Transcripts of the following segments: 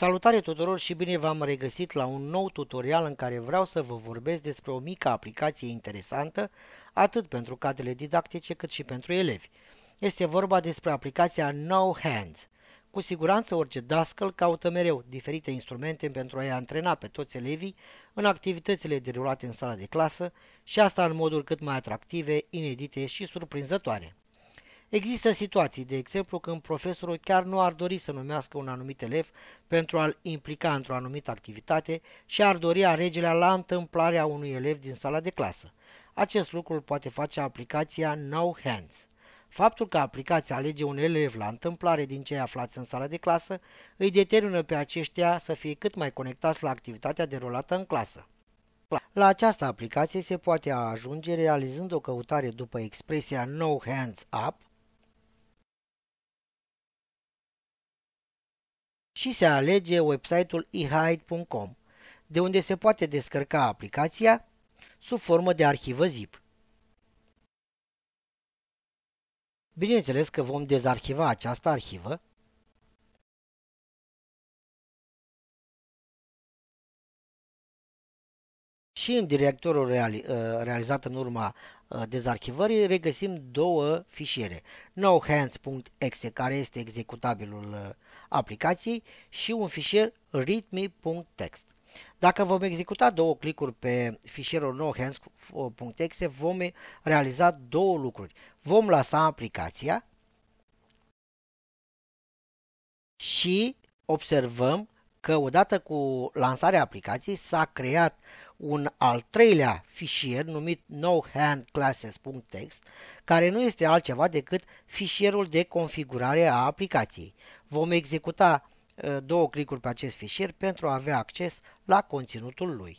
Salutare tuturor și bine v-am regăsit la un nou tutorial în care vreau să vă vorbesc despre o mică aplicație interesantă, atât pentru cadrele didactice cât și pentru elevi. Este vorba despre aplicația No Hands. Cu siguranță orice dascăl caută mereu diferite instrumente pentru a-i antrena pe toți elevii în activitățile derulate în sala de clasă și asta în moduri cât mai atractive, inedite și surprinzătoare. Există situații, de exemplu, când profesorul chiar nu ar dori să numească un anumit elev pentru a-l implica într-o anumită activitate și ar dori alegerea la întâmplarea unui elev din sala de clasă. Acest lucru îl poate face aplicația No Hands. Faptul că aplicația alege un elev la întâmplare din cei aflați în sala de clasă îi determină pe aceștia să fie cât mai conectați la activitatea derulată în clasă. La această aplicație se poate ajunge realizând o căutare după expresia No Hands Up și se alege website-ul ehide.com, de unde se poate descărca aplicația sub formă de arhivă zip. Bineînțeles că vom dezarhiva această arhivă și în directorul reali, uh, realizat în urma uh, dezarchivării regăsim două fișiere, nohands.exe care este executabilul uh, aplicației și un fișier readme.txt. Dacă vom executa două clicuri pe fișierul nohands.exe vom realiza două lucruri. Vom lăsa aplicația și observăm că odată cu lansarea aplicației s-a creat un al treilea fișier numit nohandclasses.txt, care nu este altceva decât fișierul de configurare a aplicației. Vom executa uh, două clicuri pe acest fișier pentru a avea acces la conținutul lui.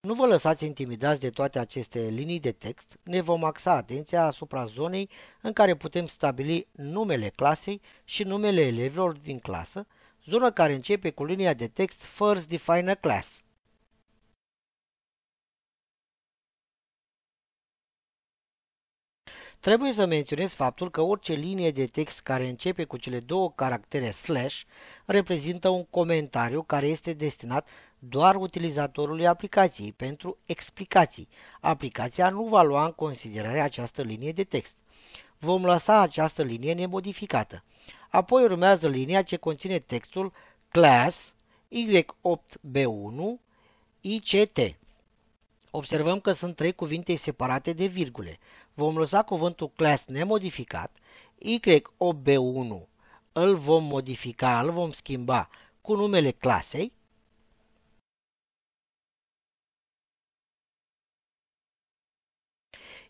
Nu vă lăsați intimidați de toate aceste linii de text, ne vom axa atenția asupra zonei în care putem stabili numele clasei și numele elevilor din clasă, zona care începe cu linia de text First Define a Class. Trebuie să menționez faptul că orice linie de text care începe cu cele două caractere slash reprezintă un comentariu care este destinat doar utilizatorului aplicației pentru explicații. Aplicația nu va lua în considerare această linie de text. Vom lăsa această linie nemodificată. Apoi urmează linia ce conține textul class Y8B1 ICT. Observăm că sunt trei cuvinte separate de virgule. Vom lăsa cuvântul class nemodificat, Y8B1 îl vom modifica, îl vom schimba cu numele clasei,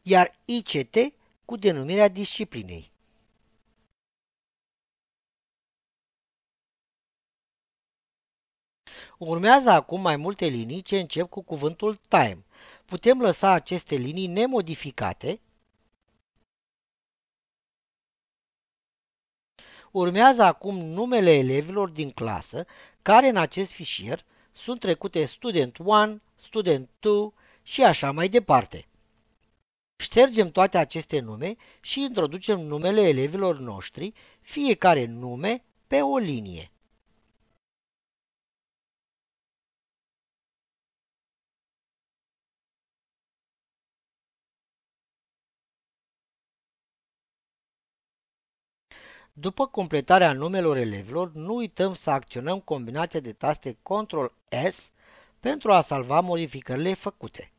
iar ICT cu denumirea disciplinei. Urmează acum mai multe linii ce încep cu cuvântul time. Putem lăsa aceste linii nemodificate. Urmează acum numele elevilor din clasă care în acest fișier sunt trecute student 1, student 2 și așa mai departe. Ștergem toate aceste nume și introducem numele elevilor noștri, fiecare nume pe o linie. După completarea numelor elevilor, nu uităm să acționăm combinația de taste Ctrl-S pentru a salva modificările făcute.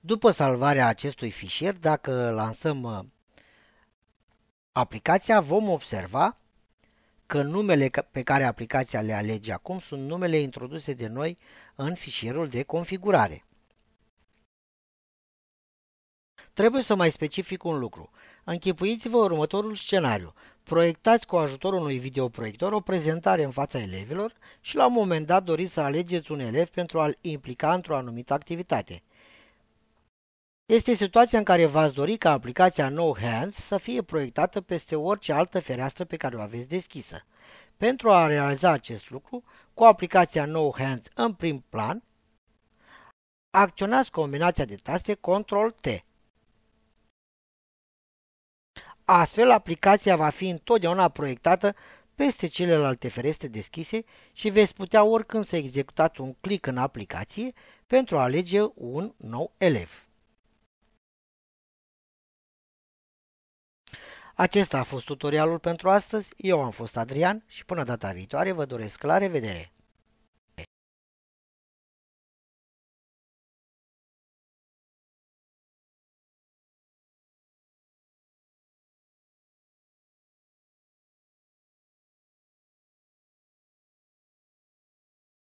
După salvarea acestui fișier, dacă lansăm uh, aplicația, vom observa că numele pe care aplicația le alege acum sunt numele introduse de noi în fișierul de configurare. Trebuie să mai specific un lucru. Închipuiți-vă următorul scenariu. Proiectați cu ajutorul unui videoproiector o prezentare în fața elevilor și la un moment dat doriți să alegeți un elev pentru a-l implica într-o anumită activitate. Este situația în care v-ați dori ca aplicația No Hands să fie proiectată peste orice altă fereastră pe care o aveți deschisă. Pentru a realiza acest lucru, cu aplicația No Hands în prim plan, acționați combinația de taste Ctrl-T. Astfel, aplicația va fi întotdeauna proiectată peste celelalte ferestre deschise și veți putea oricând să executați un click în aplicație pentru a alege un nou elev. Acesta a fost tutorialul pentru astăzi, eu am fost Adrian și până data viitoare vă doresc la revedere!